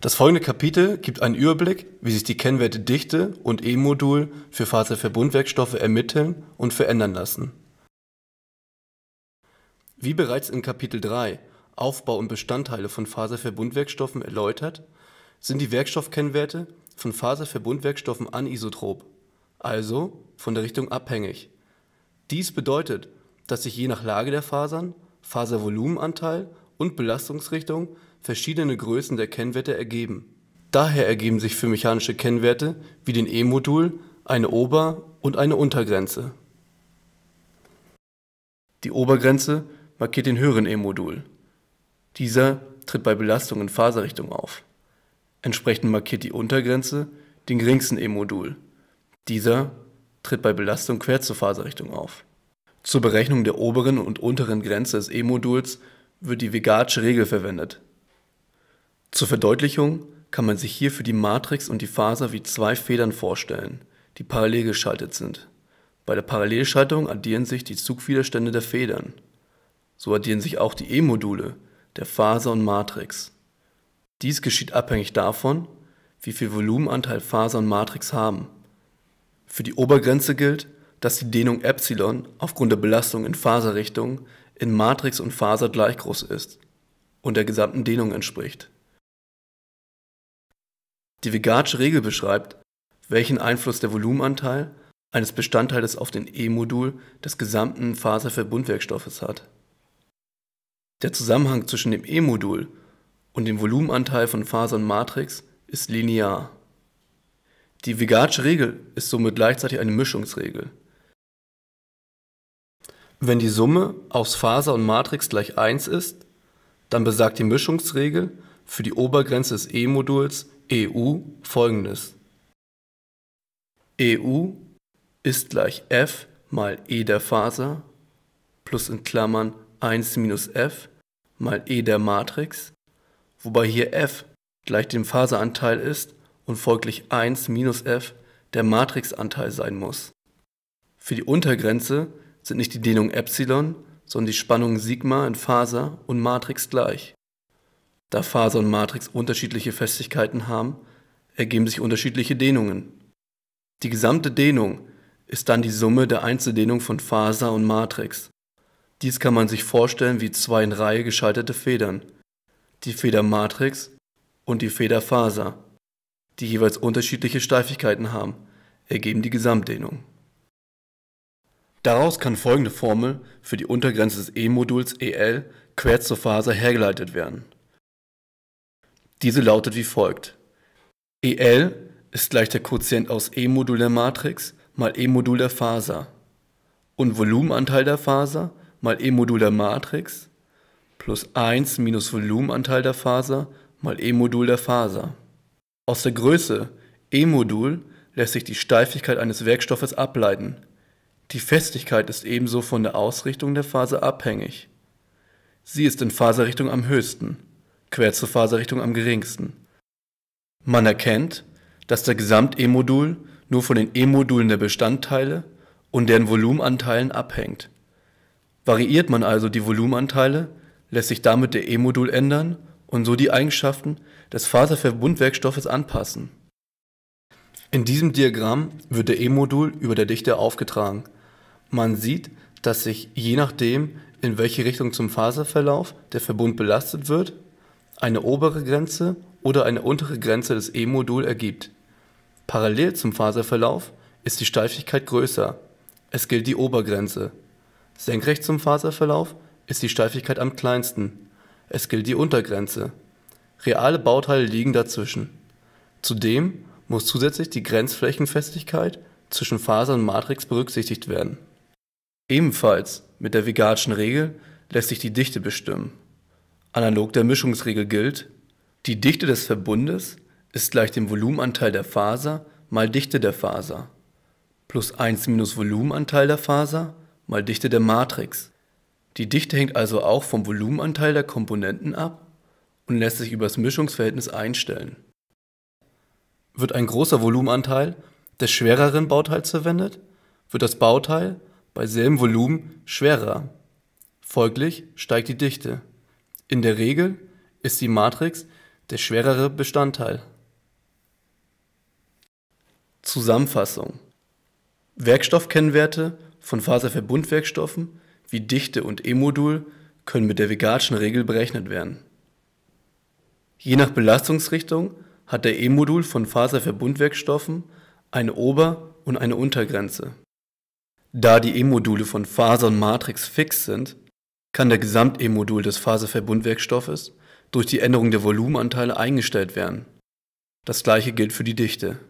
Das folgende Kapitel gibt einen Überblick, wie sich die Kennwerte Dichte und E-Modul für Faserverbundwerkstoffe ermitteln und verändern lassen. Wie bereits in Kapitel 3 Aufbau und Bestandteile von Faserverbundwerkstoffen erläutert, sind die Werkstoffkennwerte von Faserverbundwerkstoffen anisotrop, also von der Richtung abhängig. Dies bedeutet, dass sich je nach Lage der Fasern, Faservolumenanteil und Belastungsrichtung verschiedene Größen der Kennwerte ergeben. Daher ergeben sich für mechanische Kennwerte wie den E-Modul eine Ober und eine Untergrenze. Die Obergrenze markiert den höheren E-Modul. Dieser tritt bei Belastung in Faserrichtung auf. Entsprechend markiert die Untergrenze den geringsten E-Modul. Dieser tritt bei Belastung quer zur Faserrichtung auf. Zur Berechnung der oberen und unteren Grenze des E-Moduls wird die Vegatsche Regel verwendet zur Verdeutlichung kann man sich hierfür die Matrix und die Faser wie zwei Federn vorstellen, die parallel geschaltet sind. Bei der Parallelschaltung addieren sich die Zugwiderstände der Federn. So addieren sich auch die E-Module der Faser und Matrix. Dies geschieht abhängig davon, wie viel Volumenanteil Faser und Matrix haben. Für die Obergrenze gilt, dass die Dehnung Epsilon aufgrund der Belastung in Faserrichtung in Matrix und Faser gleich groß ist und der gesamten Dehnung entspricht. Die Vegatsche Regel beschreibt, welchen Einfluss der Volumenanteil eines Bestandteils auf den E-Modul des gesamten Faserverbundwerkstoffes hat. Der Zusammenhang zwischen dem E-Modul und dem Volumenanteil von Matrix ist linear. Die Vegatsche Regel ist somit gleichzeitig eine Mischungsregel. Wenn die Summe aus Faser und Matrix gleich 1 ist, dann besagt die Mischungsregel für die Obergrenze des E-Moduls EU folgendes. EU ist gleich F mal E der Faser plus in Klammern 1 minus F mal E der Matrix, wobei hier F gleich dem Faseranteil ist und folglich 1 minus F der Matrixanteil sein muss. Für die Untergrenze sind nicht die Dehnung Epsilon, sondern die Spannung Sigma in Faser und Matrix gleich. Da Faser und Matrix unterschiedliche Festigkeiten haben, ergeben sich unterschiedliche Dehnungen. Die gesamte Dehnung ist dann die Summe der Einzeldehnung von Faser und Matrix. Dies kann man sich vorstellen wie zwei in Reihe geschaltete Federn, die Federmatrix und die Federfaser, die jeweils unterschiedliche Steifigkeiten haben, ergeben die Gesamtdehnung. Daraus kann folgende Formel für die Untergrenze des E-Moduls EL quer zur Faser hergeleitet werden. Diese lautet wie folgt. EL ist gleich der Quotient aus E-Modul der Matrix mal E-Modul der Faser und Volumenanteil der Faser mal E-Modul der Matrix plus 1 minus Volumenanteil der Faser mal E-Modul der Faser. Aus der Größe E-Modul lässt sich die Steifigkeit eines Werkstoffes ableiten. Die Festigkeit ist ebenso von der Ausrichtung der Faser abhängig. Sie ist in Faserrichtung am höchsten quer zur Faserrichtung am geringsten. Man erkennt, dass der Gesamt-E-Modul nur von den E-Modulen der Bestandteile und deren Volumenanteilen abhängt. Variiert man also die Volumenanteile, lässt sich damit der E-Modul ändern und so die Eigenschaften des Faserverbundwerkstoffes anpassen. In diesem Diagramm wird der E-Modul über der Dichte aufgetragen. Man sieht, dass sich je nachdem, in welche Richtung zum Faserverlauf der Verbund belastet wird, eine obere Grenze oder eine untere Grenze des e-Modul ergibt. Parallel zum Faserverlauf ist die Steifigkeit größer. Es gilt die Obergrenze. Senkrecht zum Faserverlauf ist die Steifigkeit am kleinsten. Es gilt die Untergrenze. Reale Bauteile liegen dazwischen. Zudem muss zusätzlich die Grenzflächenfestigkeit zwischen Faser und Matrix berücksichtigt werden. Ebenfalls mit der Vegatschen Regel lässt sich die Dichte bestimmen. Analog der Mischungsregel gilt: Die Dichte des Verbundes ist gleich dem Volumenanteil der Faser mal Dichte der Faser plus (+1 minus Volumenanteil der Faser mal Dichte der Matrix). Die Dichte hängt also auch vom Volumenanteil der Komponenten ab und lässt sich übers Mischungsverhältnis einstellen. Wird ein großer Volumenanteil des schwereren Bauteils verwendet, wird das Bauteil bei selbem Volumen schwerer, folglich steigt die Dichte in der Regel ist die Matrix der schwerere Bestandteil. Zusammenfassung: Werkstoffkennwerte von Faserverbundwerkstoffen wie Dichte und E-Modul können mit der Vegatschen Regel berechnet werden. Je nach Belastungsrichtung hat der E-Modul von Faserverbundwerkstoffen eine Ober- und eine Untergrenze. Da die E-Module von Faser und Matrix fix sind, kann der Gesamt-E-Modul des Faserverbundwerkstoffes durch die Änderung der Volumenanteile eingestellt werden. Das gleiche gilt für die Dichte